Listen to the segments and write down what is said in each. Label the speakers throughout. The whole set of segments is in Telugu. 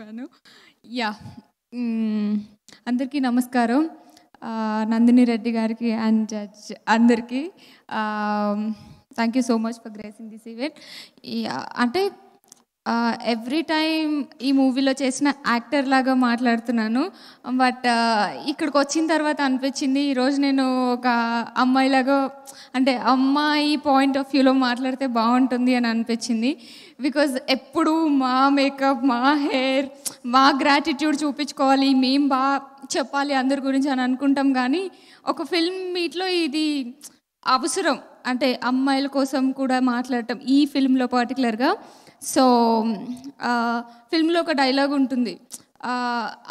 Speaker 1: చెప్పాను యా అందరికీ నమస్కారం నందిని రెడ్డి గారికి అండ్ జడ్జ్ అందరికీ thank you so much for gracing this event అంటే ఎవ్రీ టైం ఈ మూవీలో చేసిన యాక్టర్ లాగా మాట్లాడుతున్నాను బట్ ఇక్కడికి వచ్చిన తర్వాత అనిపించింది ఈరోజు నేను ఒక అమ్మాయిలాగా అంటే అమ్మాయి పాయింట్ ఆఫ్ వ్యూలో మాట్లాడితే బాగుంటుంది అని అనిపించింది బికాజ్ ఎప్పుడు మా మేకప్ మా హెయిర్ మా గ్రాటిట్యూడ్ చూపించుకోవాలి మేము బాగా చెప్పాలి అందరి గురించి అని అనుకుంటాం కానీ ఒక ఫిల్మ్ మీట్లో ఇది అవసరం అంటే అమ్మాయిల కోసం కూడా మాట్లాడటం ఈ ఫిల్మ్లో పర్టికులర్గా సో ఫిల్మ్లో ఒక డైలాగ్ ఉంటుంది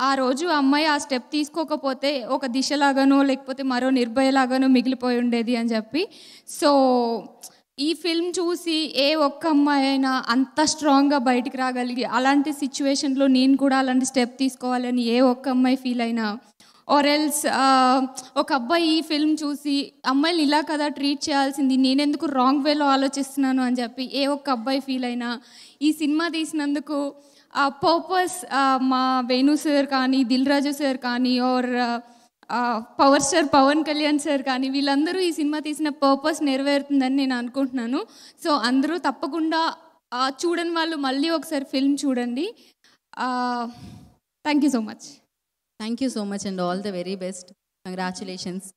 Speaker 1: ఆ రోజు అమ్మాయి ఆ స్టెప్ తీసుకోకపోతే ఒక దిశలాగానో లేకపోతే మరో నిర్భయలాగానో మిగిలిపోయి ఉండేది అని చెప్పి సో ఈ ఫిల్మ్ చూసి ఏ ఒక్క అమ్మాయి అయినా అంత స్ట్రాంగ్గా బయటికి రాగలిగి అలాంటి సిచ్యువేషన్లో నేను కూడా అలాంటి స్టెప్ తీసుకోవాలని ఏ ఒక్క అమ్మాయి ఫీల్ అయినా ఆర్ ఎల్స్ uh, ఒక అబ్బాయి ఈ ఫిల్మ్ చూసి అమ్మాయిలు ఇలా కదా ట్రీట్ చేయాల్సింది నేనెందుకు రాంగ్ వేలో ఆలోచిస్తున్నాను అని చెప్పి ఏ ఒక్క అబ్బాయి ఫీల్ అయినా ఈ సినిమా తీసినందుకు ఆ పర్పస్ మా వేణు సార్ కానీ దిల్ రాజు సార్ కానీ our power star Pawan Kalyan sir కానీ వీళ్ళందరూ ఈ సినిమా తీసిన పర్పస్ నెరవేరుతుందని నేను అనుకుంటున్నాను సో అందరూ తప్పకుండా చూడని వాళ్ళు మళ్ళీ ఒకసారి ఫిల్మ్ చూడండి thank you so much Thank you so much and all the very best. Congratulations.